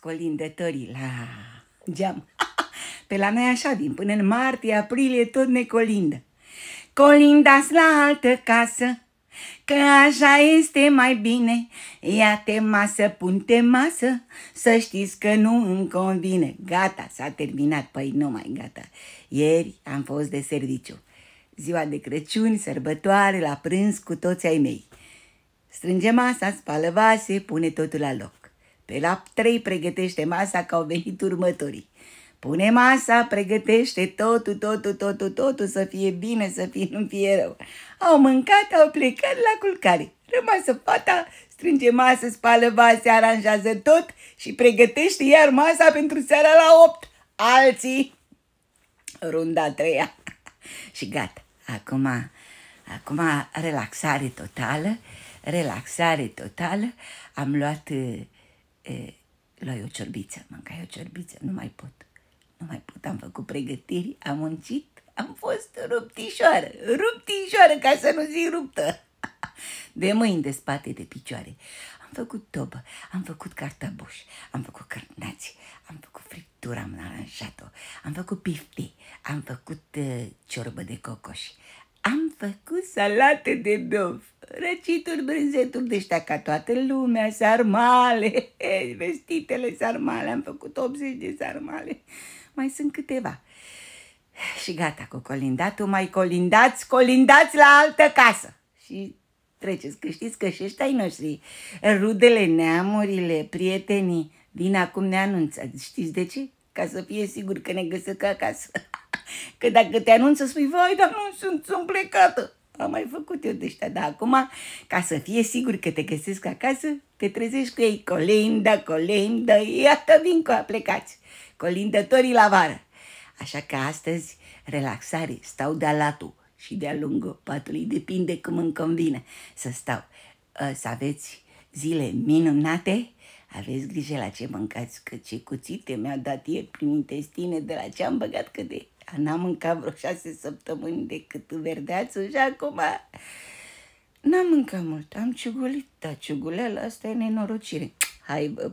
colindătorii la geam. Pe la noi așa, din până în martie, aprilie, tot ne colindă. Colindați la altă casă, Că așa este mai bine, ia-te masă, pun te masă, să știți că nu îmi convine. Gata, s-a terminat, păi nu mai gata. Ieri am fost de serviciu. Ziua de Crăciun, sărbătoare, la prânz cu toți ai mei. Strânge masa, spală vase, pune totul la loc. Pe la trei pregătește masa că au venit următorii. Pune masa, pregătește totul, totul, totul, totul, să fie bine, să fie, nu fie rău. Au mâncat, au plecat la culcare. Rămasă fata, strânge masă, spală vase, aranjează tot și pregătește iar masa pentru seara la opt. Alții, runda a treia. și gata, acum, acum relaxare totală, relaxare totală. Am luat uh, e, luai o ciorbiță, mâncai o ciorbiță, nu mai pot, nu mai pot, am făcut pregătiri, am muncit, am fost ruptișoară, ruptișoară, ca să nu zic ruptă, de mâini, de spate, de picioare. Am făcut tobă, am făcut cartaboș, am făcut cărnați, am făcut friptura, am aranjat-o, am făcut pifte am făcut uh, ciorbă de cocoș, am făcut salate de dov răcituri, brânzeturi de ca toată lumea, sarmale, vestitele sarmale, am făcut 80 de sarmale, mai sunt câteva. Și gata cu colindatul, mai colindați, colindați la altă casă. Și treceți, că știți că și ăștia noștri, rudele, neamurile, prietenii, din acum ne anunță. Știți de ce? Ca să fie sigur că ne găsesc acasă. Că dacă te anunță, spui, vai, dar nu sunt, sunt plecată. Am mai făcut eu de dar acum, ca să fie sigur că te găsesc acasă, te trezești cu ei, colindă, colindă, iată vin cu plecați, colindătorii la vară. Așa că astăzi, relaxare, stau de-a latul și de-a lungul patului, depinde cum îmi convine să stau. Ă, să aveți zile minunate, aveți grijă la ce mâncați, că ce cuțite mi-a dat ieri prin intestine de la ce am băgat cât de N-am mâncat vreo șase săptămâni decât verdeață și acum n-am mâncat mult. Am ciugulit, dar ciuguleala asta e nenorocire. Hai, bă,